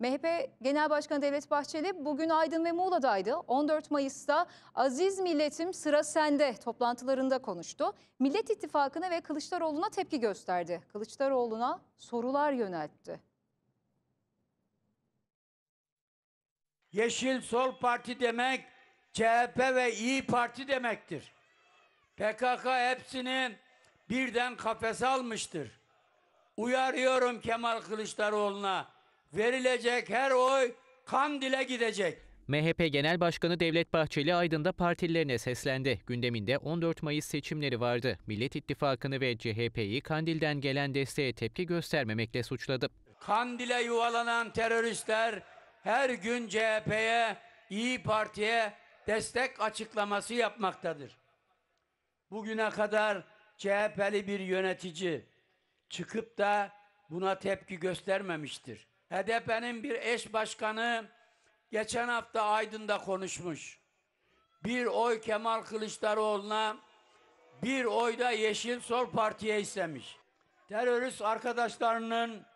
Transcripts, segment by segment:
MHP Genel Başkanı Devlet Bahçeli bugün Aydın ve Muğla'daydı. 14 Mayıs'ta Aziz Milletim Sıra Sende toplantılarında konuştu. Millet İttifakı'na ve Kılıçdaroğlu'na tepki gösterdi. Kılıçdaroğlu'na sorular yöneltti. Yeşil Sol Parti demek CHP ve İyi Parti demektir. PKK hepsinin birden kafes almıştır. Uyarıyorum Kemal Kılıçdaroğlu'na verilecek her oy kan dile gidecek. MHP Genel Başkanı Devlet Bahçeli Aydın'da partililerine seslendi. Gündeminde 14 Mayıs seçimleri vardı. Millet İttifakı'nı ve CHP'yi Kandil'den gelen desteğe tepki göstermemekle suçladı. Kandil'e yuvalanan teröristler her gün CHP'ye, İyi Parti'ye destek açıklaması yapmaktadır. Bugüne kadar CHP'li bir yönetici çıkıp da buna tepki göstermemiştir. HDP'nin bir eş başkanı geçen hafta Aydın'da konuşmuş. Bir oy Kemal Kılıçdaroğlu'na, bir oy da Yeşil Sol Parti'ye istemiş. Terörist arkadaşlarının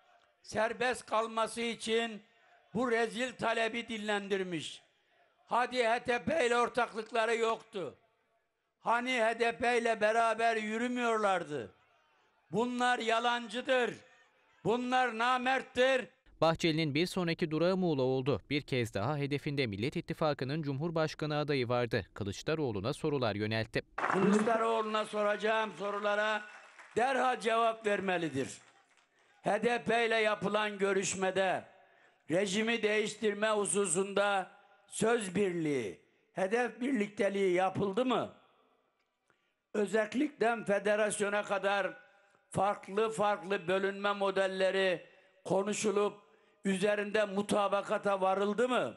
serbest kalması için bu rezil talebi dinlendirmiş. Hadi HDP ile ortaklıkları yoktu. Hani HDP ile beraber yürümüyorlardı. Bunlar yalancıdır. Bunlar namerttir. Bahçeli'nin bir sonraki durağı Muğla oldu. Bir kez daha hedefinde Millet İttifakı'nın Cumhurbaşkanı adayı vardı. Kılıçdaroğlu'na sorular yöneltti. Kılıçdaroğlu'na soracağım sorulara derhal cevap vermelidir. HDP ile yapılan görüşmede rejimi değiştirme hususunda söz birliği, hedef birlikteliği yapıldı mı? Özellikle federasyona kadar farklı farklı bölünme modelleri konuşulup üzerinde mutabakata varıldı mı?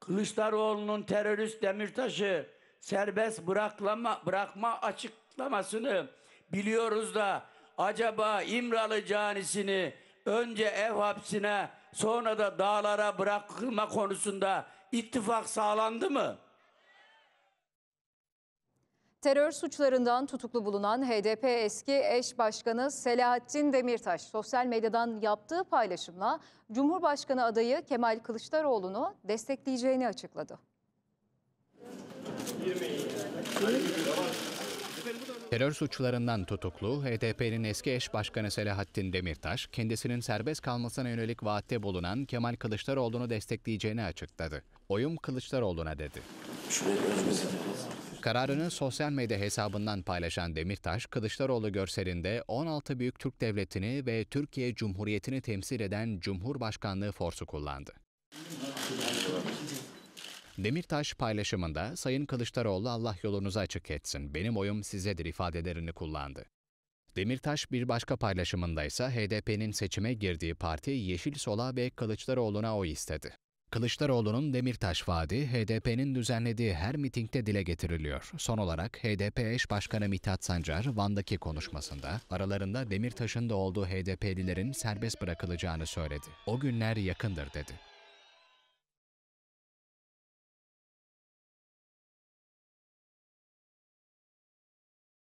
Kılıçdaroğlu'nun terörist Demirtaş'ı serbest bıraklama, bırakma açıklamasını biliyoruz da acaba İmralı canisini önce ev hapsine sonra da dağlara bırakılma konusunda ittifak sağlandı mı? Terör suçlarından tutuklu bulunan HDP eski eş başkanı Selahattin Demirtaş sosyal medyadan yaptığı paylaşımla Cumhurbaşkanı adayı Kemal Kılıçdaroğlu'nu destekleyeceğini açıkladı. Terör suçlarından tutuklu HDP'nin eski eş başkanı Selahattin Demirtaş, kendisinin serbest kalmasına yönelik vaatte bulunan Kemal Kılıçdaroğlu'nu destekleyeceğini açıkladı. Oyum Kılıçdaroğlu'na dedi. Şuraya gözümüzü Kararını sosyal medya hesabından paylaşan Demirtaş, Kılıçdaroğlu görselinde 16 Büyük Türk Devleti'ni ve Türkiye Cumhuriyeti'ni temsil eden Cumhurbaşkanlığı forsu kullandı. Demirtaş paylaşımında Sayın Kılıçdaroğlu Allah yolunuzu açık etsin, benim oyum sizedir ifadelerini kullandı. Demirtaş bir başka paylaşımında ise HDP'nin seçime girdiği parti Yeşil Sola ve Kılıçdaroğlu'na oy istedi. Kılıçdaroğlu'nun Demirtaş vaadi HDP'nin düzenlediği her mitingde dile getiriliyor. Son olarak HDP eş başkanı Mithat Sancar Van'daki konuşmasında aralarında Demirtaş'ın da olduğu HDP'lilerin serbest bırakılacağını söyledi. O günler yakındır dedi.